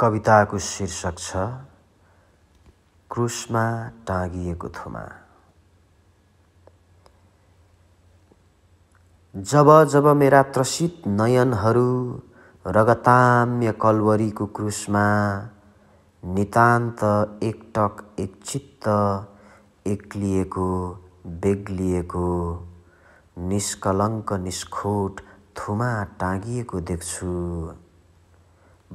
कविताको शीर्षक छ क्रुसमा टाँगिएको थुमा जब जब मेरा त्रसित नयनहरू रगताम्य कलवरीको क्रुसमा नितान्त एकटक एकचित्त एक्लिएको बेग्लिएको निष्कलङ्क निष्खोट थुमा टाँगिएको देख्छु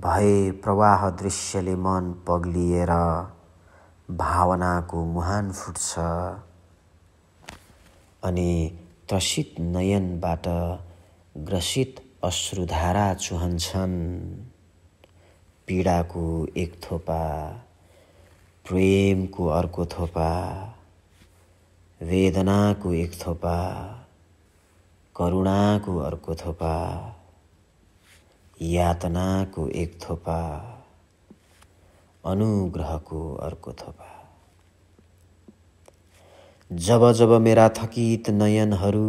भए प्रवाह दृश्यले मन पग्लिएर भावनाको मुहान फुट्छ अनि त्रसित नयनबाट ग्रसित अश्रुधारा चुहन्छन् पीडाको एक थोपा प्रेमको अर्को थोपा वेदनाको एक थोपा करुणाको अर्को थोपा यातनाको एक थोपा अनुग्रहको अर्को थोपा जब जब मेरा थकित नयनहरू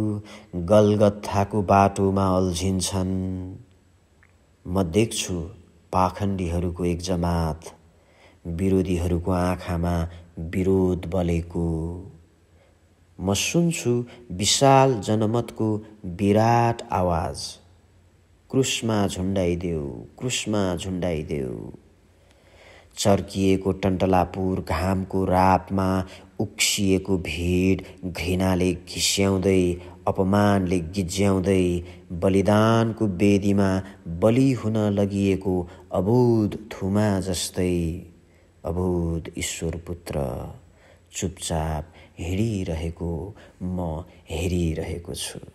गलगत्थाको बाटोमा अल्झिन्छन् म देख्छु पाखण्डीहरूको एक जमात विरोधीहरूको आँखामा विरोध बलेको म सुन्छु विशाल जनमतको विराट आवाज क्रुसमा झुन्डाइदेऊ क्रुसमा झुन्डाइदेऊ चर्किएको टन्टलापुर घामको रापमा उक्सिएको भिड घृणाले घिस्याउँदै अपमानले गिज्याउँदै बलिदानको वेदीमा बलि हुन लगिएको अबुध थुमा जस्तै अबुध ईश्वर पुत्र चुपचाप हिँडिरहेको म हेरिरहेको छु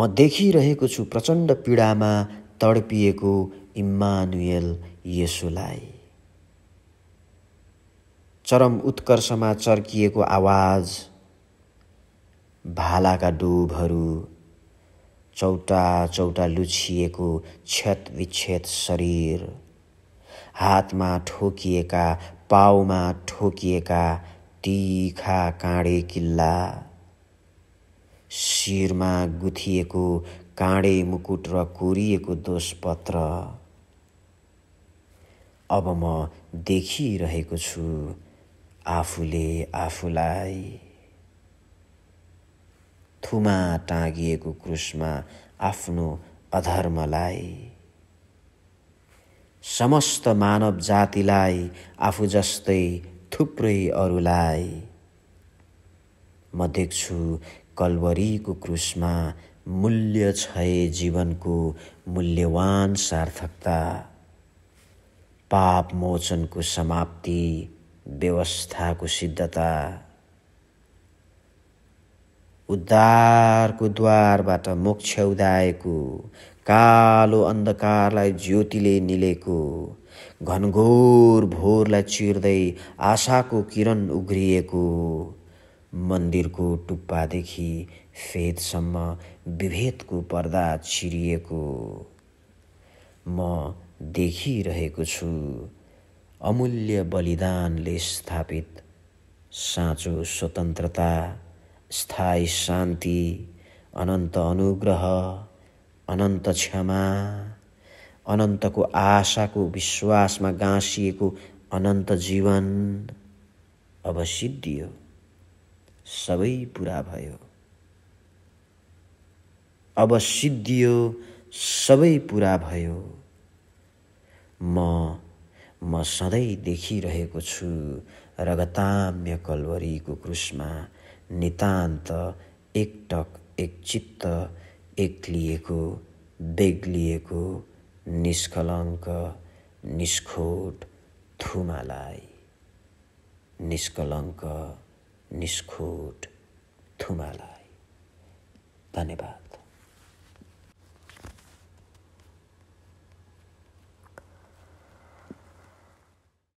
म देखिरहेको छु प्रचण्ड पीडामा तडपिएको इम्मानुएल येसुलाई चरम उत्कर्षमा चर्किएको आवाज भालाका डुबहरू चौटा चौटा लुछिएको क्षत विच्छेद शरीर हातमा ठोकिएका पाउमा ठोकिएका तिखा काँडे किल्ला शिरमा गुथिएको काँडे मुकुट र कोरिएको दोषपत्र अब म देखिरहेको छु आफूले आफूलाई थुमा टाँगिएको क्रुसमा आफ्नो अधर्मलाई समस्त मानव जातिलाई आफू जस्तै थुप्रै अरूलाई म देख्छु कलवरीको क्रुसमा मूल्य क्षय जीवनको मूल्यवान सार्थकता पाप मोचनको समाप्ति व्यवस्थाको सिद्धता उद्धारको द्वारबाट मोक्ष उदाएको कालो अन्धकारलाई ज्योतिले निलेको घनघोर भोरलाई चिर्दै आशाको किरण उघ्रिएको मन्दिरको टुप्पादेखि फेदसम्म विभेदको पर्दा छिरिएको म देखिरहेको छु अमूल्य बलिदानले स्थापित साँचो स्वतन्त्रता स्थायी शान्ति अनन्त अनुग्रह अनन्त क्षमा अनन्तको आशाको विश्वासमा गाँसिएको अनन्त जीवन अब सबै पुरा भयो अब सिद्धियो सबै पुरा भयो म म सधैँ देखिरहेको छु रगताम्य कलवरीको क्रुसमा नितान्त एकटक एक चित्त एक्लिएको बेग्लिएको निष्कलङ्क निष्खोट थुमालाई निष्कलङ्क निष्खुट थुमालाई धन्यवाद